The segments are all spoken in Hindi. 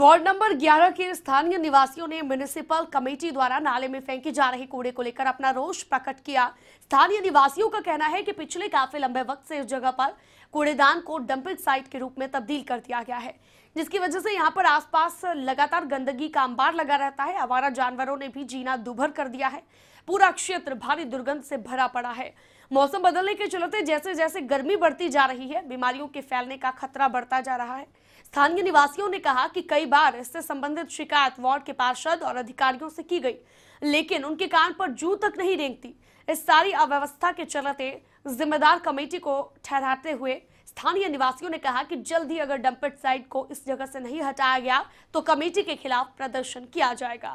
वार्ड नंबर 11 के स्थानीय निवासियों ने म्यूनिसिपल कमेटी द्वारा नाले में फेंके जा रहे कूड़े को लेकर अपना रोष प्रकट किया स्थानीय निवासियों का कहना है कि पिछले काफी लंबे वक्त से इस जगह पर कूड़ेदान को डंपिंग साइट के रूप में तब्दील कर दिया गया है जिसकी वजह से यहाँ पर आसपास लगातार गंदगी का अंबार लगा रहता है आवारा जानवरों ने भी जीना दुभर कर दिया है पूरा क्षेत्र भारी दुर्गंध से भरा पड़ा है मौसम बदलने के चलते जैसे जैसे गर्मी बढ़ती जा रही है बीमारियों के फैलने का खतरा बढ़ता जा रहा है स्थानीय निवासियों ने कहा कि कई बार इससे संबंधित शिकायत वार्ड के पार्षद और अधिकारियों से की गई लेकिन उनके कान पर जू तक नहीं रेंगती इस सारी अव्यवस्था के चलते जिम्मेदार कमेटी को ठहराते हुए स्थानीय निवासियों ने कहा कि जल्द ही अगर डंपेट साइट को इस जगह से नहीं हटाया गया तो कमेटी के खिलाफ प्रदर्शन किया जाएगा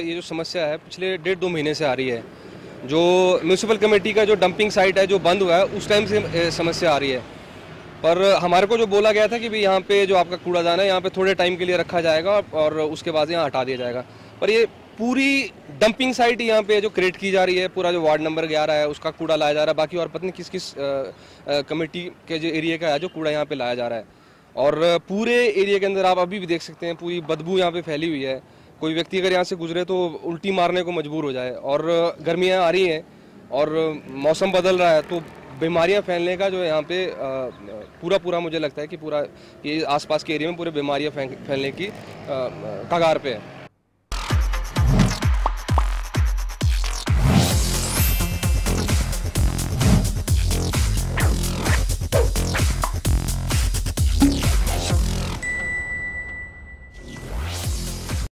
ये जो समस्या है पिछले डेढ़ दो महीने से आ रही है जो म्यूनसिपल कमेटी का जो डंपिंग साइट है जो बंद हुआ है उस टाइम से समस्या आ रही है पर हमारे को जो बोला गया था कि भाई यहाँ पे जो आपका कूड़ादान है यहाँ पे थोड़े टाइम के लिए रखा जाएगा और उसके बाद यहाँ हटा दिया जाएगा और ये पूरी डंपिंग साइट यहाँ पे जो क्रिएट की जा रही है पूरा जो वार्ड नंबर ग्यारह है उसका कूड़ा लाया जा रहा है बाकी और पता नहीं किस किस कमेटी के जो एरिया का है जो कूड़ा यहाँ पे लाया जा रहा है और पूरे एरिया के अंदर आप अभी भी देख सकते हैं पूरी बदबू यहाँ पे फैली हुई है कोई व्यक्ति अगर यहाँ से गुजरे तो उल्टी मारने को मजबूर हो जाए और गर्मियाँ आ रही हैं और मौसम बदल रहा है तो बीमारियां फैलने का जो यहाँ पे पूरा पूरा मुझे लगता है कि पूरा ये आसपास के एरिया में पूरे बीमारियां फैलने की कगार पे है